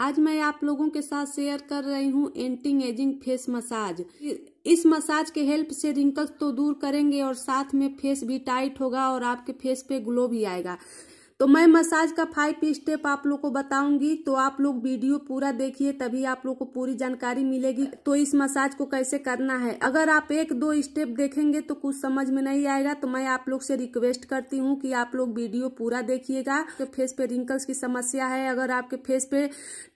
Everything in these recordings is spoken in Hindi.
आज मैं आप लोगों के साथ शेयर कर रही हूँ एंटिंग एजिंग फेस मसाज इस मसाज के हेल्प से रिंकल्स तो दूर करेंगे और साथ में फेस भी टाइट होगा और आपके फेस पे ग्लो भी आएगा तो मैं मसाज का फाइव स्टेप आप लोग को बताऊंगी तो आप लोग वीडियो पूरा देखिए तभी आप लोग को पूरी जानकारी मिलेगी तो इस मसाज को कैसे करना है अगर आप एक दो स्टेप देखेंगे तो कुछ समझ में नहीं आएगा तो मैं आप लोग से रिक्वेस्ट करती हूँ कि आप लोग वीडियो पूरा देखिएगा तो फेस पे रिंकल्स की समस्या है अगर आपके फेस पे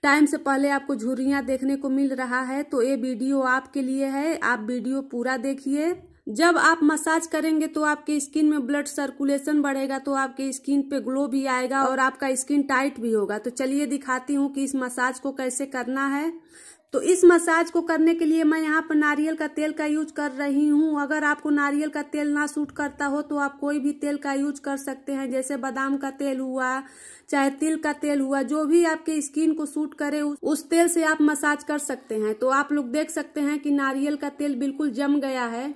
टाइम से पहले आपको झुरिया देखने को मिल रहा है तो ये वीडियो आपके लिए है आप वीडियो पूरा देखिए जब आप मसाज करेंगे तो आपके स्किन में ब्लड सर्कुलेशन बढ़ेगा तो आपके स्किन पे ग्लो भी आएगा और आपका स्किन टाइट भी होगा तो चलिए दिखाती हूँ कि इस मसाज को कैसे करना है तो इस मसाज को करने के लिए मैं यहाँ पर नारियल का तेल का यूज कर रही हूँ अगर आपको नारियल का तेल ना सूट करता हो तो आप कोई भी तेल का यूज कर सकते हैं जैसे बादाम का तेल हुआ चाहे तिल का तेल हुआ जो भी आपके स्किन को सूट करे उस तेल से आप मसाज कर सकते हैं तो आप लोग देख सकते हैं कि नारियल का तेल बिल्कुल जम गया है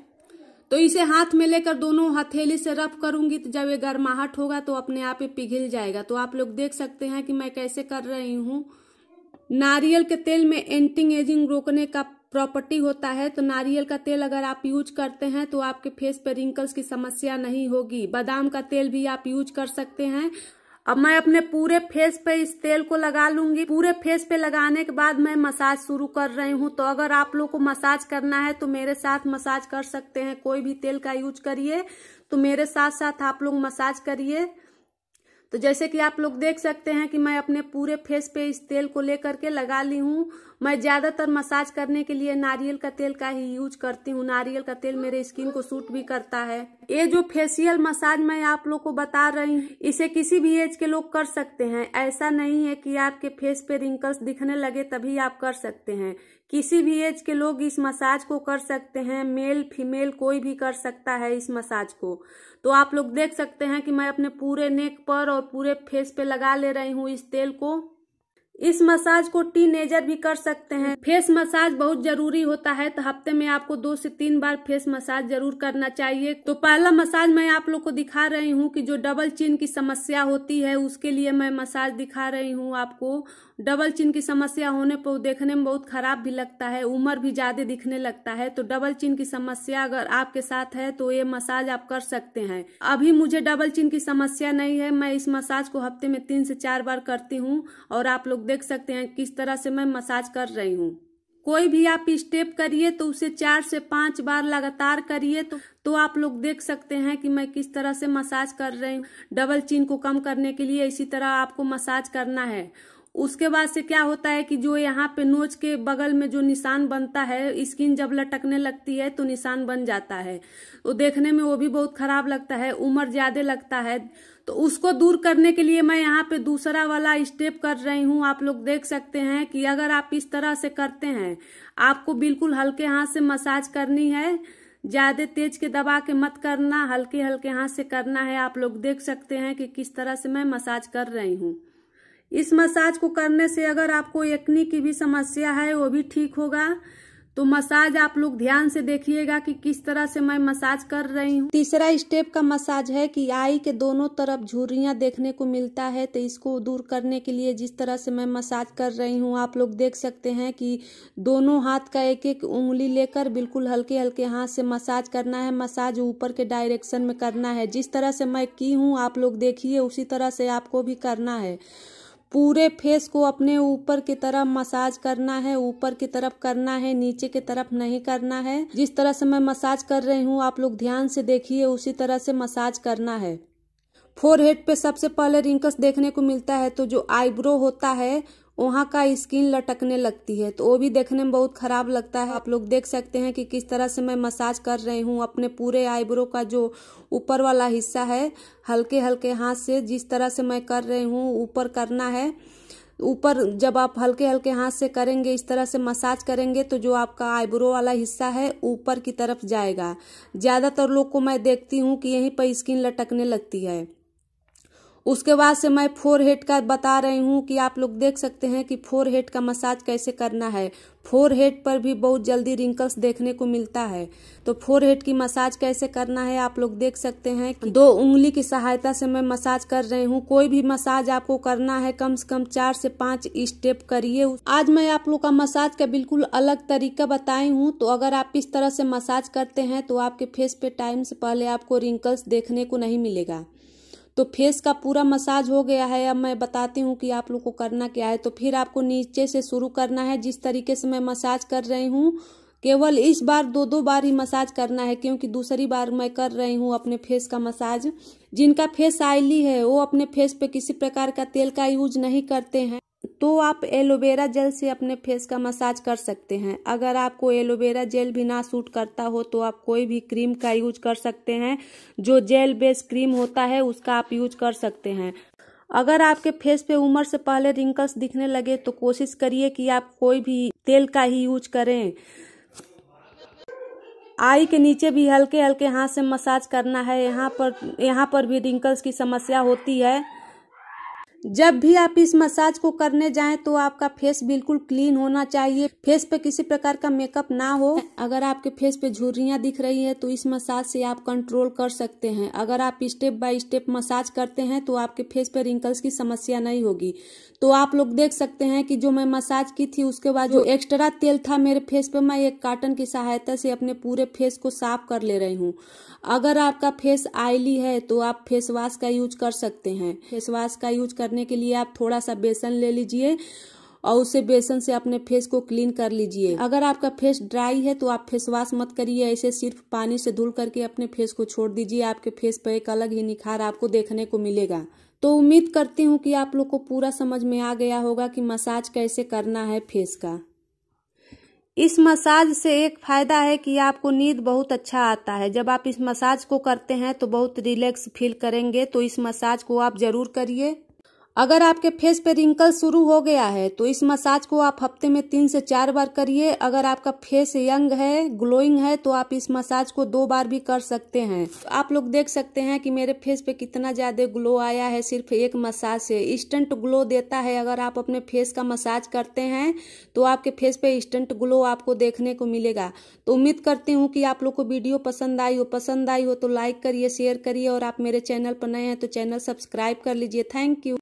तो इसे हाथ में लेकर दोनों हथेली से रफ करूंगी तो जब ये गर्माहट होगा तो अपने आप ही पिघल जाएगा तो आप लोग देख सकते हैं कि मैं कैसे कर रही हूँ नारियल के तेल में एंटिंग एजिंग रोकने का प्रॉपर्टी होता है तो नारियल का तेल अगर आप यूज करते हैं तो आपके फेस पर रिंकल्स की समस्या नहीं होगी बादाम का तेल भी आप यूज कर सकते हैं अब मैं अपने पूरे फेस पे इस तेल को लगा लूंगी पूरे फेस पे लगाने के बाद मैं मसाज शुरू कर रही हूँ तो अगर आप लोग को मसाज करना है तो मेरे साथ मसाज कर सकते हैं कोई भी तेल का यूज करिए तो मेरे साथ साथ आप लोग मसाज करिए तो जैसे कि आप लोग देख सकते हैं कि मैं अपने पूरे फेस पे इस तेल को लेकर के लगा ली हूँ मैं ज़्यादातर मसाज करने के लिए नारियल का तेल का ही यूज करती हूँ नारियल का तेल मेरे स्किन को सूट भी करता है ये जो फेसियल मसाज मैं आप लोग को बता रही हूँ इसे किसी भी एज के लोग कर सकते हैं ऐसा नहीं है कि आपके फेस पे रिंकल्स दिखने लगे तभी आप कर सकते हैं किसी भी एज के लोग इस मसाज को कर सकते हैं मेल फीमेल कोई भी कर सकता है इस मसाज को तो आप लोग देख सकते हैं कि मैं अपने पूरे नेक पर और पूरे फेस पे लगा ले रही हूँ इस तेल को इस मसाज को टीनेजर भी कर सकते हैं फेस मसाज बहुत जरूरी होता है तो हफ्ते में आपको दो से तीन बार फेस मसाज जरूर करना चाहिए तो पहला मसाज मैं आप लोग को दिखा रही हूँ कि जो डबल चिन की समस्या होती है उसके लिए मैं मसाज दिखा रही हूँ आपको डबल चिन की समस्या होने पर देखने में बहुत खराब भी लगता है उम्र भी ज्यादा दिखने लगता है तो डबल चिन की समस्या अगर आपके साथ है तो ये मसाज आप कर सकते हैं अभी मुझे डबल चिन की समस्या नहीं है मैं इस मसाज को हफ्ते में तीन से चार बार करती हूँ और आप लोग देख सकते हैं किस तरह से मैं मसाज कर रही हूँ कोई भी आप स्टेप करिए तो उसे चार से पांच बार लगातार करिए तो तो आप लोग देख सकते हैं कि मैं किस तरह से मसाज कर रही हूँ डबल चिन को कम करने के लिए इसी तरह आपको मसाज करना है उसके बाद से क्या होता है कि जो यहाँ पे नोच के बगल में जो निशान बनता है स्किन जब लटकने लगती है तो निशान बन जाता है तो देखने में वो भी बहुत खराब लगता है उम्र ज्यादा लगता है तो उसको दूर करने के लिए मैं यहाँ पे दूसरा वाला स्टेप कर रही हूँ आप लोग देख सकते हैं कि अगर आप इस तरह से करते हैं आपको बिल्कुल हल्के हाथ से मसाज करनी है ज्यादा तेज के दबा के मत करना हल्के हल्के हाथ से करना है आप लोग देख सकते हैं कि किस तरह से मैं मसाज कर रही हूँ इस मसाज को करने से अगर आपको एक्नी की भी समस्या है वो भी ठीक होगा तो मसाज आप लोग ध्यान से देखिएगा कि किस तरह से मैं मसाज कर रही हूँ तीसरा स्टेप का मसाज है कि आई के दोनों तरफ झुर्रिया देखने को मिलता है तो इसको दूर करने के लिए जिस तरह से मैं मसाज कर रही हूँ आप लोग देख सकते हैं कि दोनों हाथ का एक एक उंगली लेकर बिल्कुल हल्के हल्के हाथ से मसाज करना है मसाज ऊपर के डायरेक्शन में करना है जिस तरह से मैं की हूँ आप लोग देखिए उसी तरह से आपको भी करना है पूरे फेस को अपने ऊपर की तरफ मसाज करना है ऊपर की तरफ करना है नीचे की तरफ नहीं करना है जिस तरह से मैं मसाज कर रही हूँ आप लोग ध्यान से देखिए उसी तरह से मसाज करना है फोरहेड पे सबसे पहले रिंकस देखने को मिलता है तो जो आईब्रो होता है वहाँ का स्किन लटकने लगती है तो वो भी देखने में बहुत खराब लगता है आप लोग देख सकते हैं कि किस तरह से मैं मसाज कर रही हूँ अपने पूरे आईब्रो का जो ऊपर वाला हिस्सा है हल्के हल्के हाथ से जिस तरह से मैं कर रही हूँ ऊपर करना है ऊपर जब आप हल्के हल्के हाथ से करेंगे इस तरह से मसाज करेंगे तो जो आपका आईब्रो वाला हिस्सा है ऊपर की तरफ जाएगा ज़्यादातर लोग को मैं देखती हूँ कि यहीं पर स्किन लटकने लगती है उसके बाद से मैं फोर हेड का बता रही हूँ कि आप लोग देख सकते हैं कि फोर हेड का मसाज कैसे करना है फोर हेड पर भी बहुत जल्दी रिंकल्स देखने को मिलता है तो फोर हेड की मसाज कैसे करना है आप लोग देख सकते हैं दो उंगली की सहायता से मैं मसाज कर रही हूँ कोई भी मसाज आपको करना है कम से कम चार से पांच स्टेप करिए आज मैं आप लोग का मसाज का बिल्कुल अलग तरीका बताई हूँ तो अगर आप इस तरह से मसाज करते हैं तो आपके फेस पे टाइम से पहले आपको रिंकल्स देखने को नहीं मिलेगा तो फेस का पूरा मसाज हो गया है अब मैं बताती हूँ कि आप लोग को करना क्या है तो फिर आपको नीचे से शुरू करना है जिस तरीके से मैं मसाज कर रही हूँ केवल इस बार दो दो बार ही मसाज करना है क्योंकि दूसरी बार मैं कर रही हूँ अपने फेस का मसाज जिनका फेस आयली है वो अपने फेस पे किसी प्रकार का तेल का यूज नहीं करते हैं तो आप एलोवेरा जेल से अपने फेस का मसाज कर सकते हैं अगर आपको एलोवेरा जेल भी ना सूट करता हो तो आप कोई भी क्रीम का यूज कर सकते हैं जो जेल बेस्ड क्रीम होता है उसका आप यूज कर सकते हैं अगर आपके फेस पे उम्र से पहले रिंकल्स दिखने लगे तो कोशिश करिए कि आप कोई भी तेल का ही यूज करें आई के नीचे भी हल्के हल्के हाथ से मसाज करना है यहाँ पर यहाँ पर भी रिंकल्स की समस्या होती है जब भी आप इस मसाज को करने जाएं तो आपका फेस बिल्कुल क्लीन होना चाहिए फेस पे किसी प्रकार का मेकअप ना हो अगर आपके फेस पे झुर्रियां दिख रही है तो इस मसाज से आप कंट्रोल कर सकते हैं अगर आप स्टेप बाय स्टेप मसाज करते हैं तो आपके फेस पे रिंकल्स की समस्या नहीं होगी तो आप लोग देख सकते हैं कि जो मैं मसाज की थी उसके बाद जो एक्स्ट्रा तेल था मेरे फेस पे मैं एक कार्टन की सहायता से अपने पूरे फेस को साफ कर ले रही हूँ अगर आपका फेस आयली है तो आप फेस वॉश का यूज कर सकते हैं फेस वॉश का यूज करने करने के लिए आप थोड़ा सा बेसन ले लीजिए और उसे बेसन से अपने फेस को क्लीन कर लीजिए अगर आपका फेस ड्राई है तो आप फेस वॉश मत करिए ऐसे सिर्फ पानी से धुल करके अपने फेस को छोड़ दीजिए आपके फेस पर एक अलग ही निखार आपको देखने को मिलेगा तो उम्मीद करती हूँ कि आप लोग को पूरा समझ में आ गया होगा कि मसाज कैसे करना है फेस का इस मसाज से एक फ़ायदा है कि आपको नींद बहुत अच्छा आता है जब आप इस मसाज को करते हैं तो बहुत रिलैक्स फील करेंगे तो इस मसाज को आप ज़रूर करिए अगर आपके फेस पे रिंकल शुरू हो गया है तो इस मसाज को आप हफ्ते में तीन से चार बार करिए अगर आपका फेस यंग है ग्लोइंग है तो आप इस मसाज को दो बार भी कर सकते हैं तो आप लोग देख सकते हैं कि मेरे फेस पे कितना ज़्यादा ग्लो आया है सिर्फ एक मसाज से इंस्टेंट ग्लो देता है अगर आप अपने फेस का मसाज करते हैं तो आपके फेस पे इंस्टेंट ग्लो आपको देखने को मिलेगा तो उम्मीद करती हूँ कि आप लोग को वीडियो पसंद आई हो पसंद आई हो तो लाइक करिए शेयर करिए और आप मेरे चैनल पर नए हैं तो चैनल सब्सक्राइब कर लीजिए थैंक यू